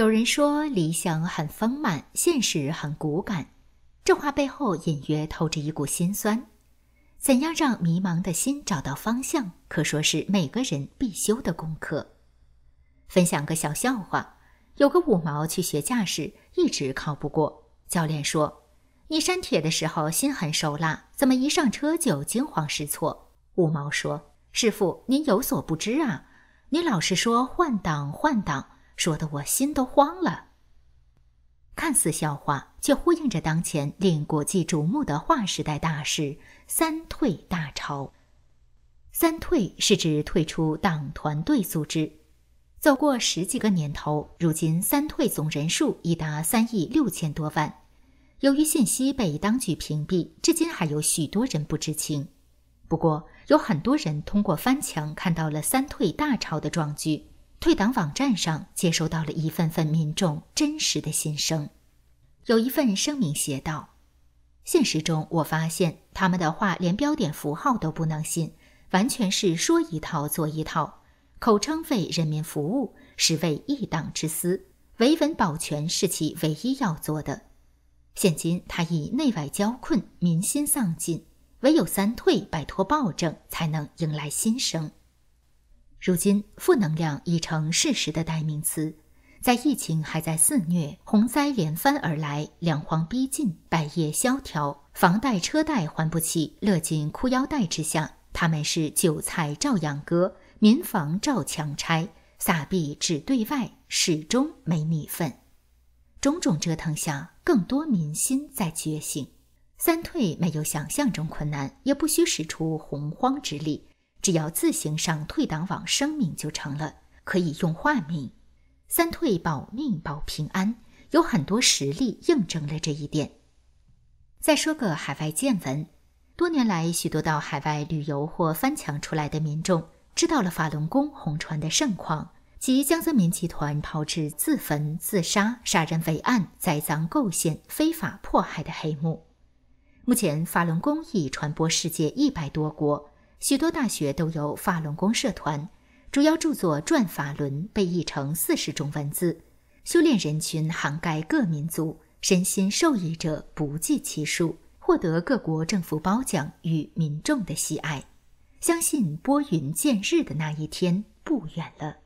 有人说理想很丰满，现实很骨感，这话背后隐约透着一股心酸。怎样让迷茫的心找到方向，可说是每个人必修的功课。分享个小笑话：有个五毛去学驾驶，一直考不过。教练说：“你删帖的时候心狠手辣，怎么一上车就惊慌失措？”五毛说：“师傅，您有所不知啊，你老是说换挡换挡。”说得我心都慌了。看似笑话，却呼应着当前令国际瞩目的划时代大事——三退大潮。三退是指退出党团队组织。走过十几个年头，如今三退总人数已达三亿六千多万。由于信息被当局屏蔽，至今还有许多人不知情。不过，有很多人通过翻墙看到了三退大潮的壮举。退党网站上接收到了一份份民众真实的心声，有一份声明写道：“现实中，我发现他们的话连标点符号都不能信，完全是说一套做一套，口称为人民服务，实为一党之私，维稳保全是其唯一要做的。现今他已内外交困，民心丧尽，唯有三退摆脱暴政，才能迎来新生。”如今，负能量已成事实的代名词。在疫情还在肆虐、洪灾连番而来、两荒逼近、百业萧条、房贷车贷还不起、勒紧裤腰带之下，他们是韭菜照样割，民房照强拆，撒币只对外，始终没米分。种种折腾下，更多民心在觉醒。三退没有想象中困难，也不需使出洪荒之力。只要自行上退党网声明就成了，可以用化名。三退保命保平安，有很多实例印证了这一点。再说个海外见闻，多年来许多到海外旅游或翻墙出来的民众，知道了法轮功红船的盛况及江泽民集团炮制自焚、自杀、杀人、伪案、栽赃、构陷、非法迫害的黑幕。目前法轮功已传播世界一百多国。许多大学都有法轮功社团，主要著作《转法轮》被译成四十种文字，修炼人群涵盖各民族，身心受益者不计其数，获得各国政府褒奖与民众的喜爱。相信拨云见日的那一天不远了。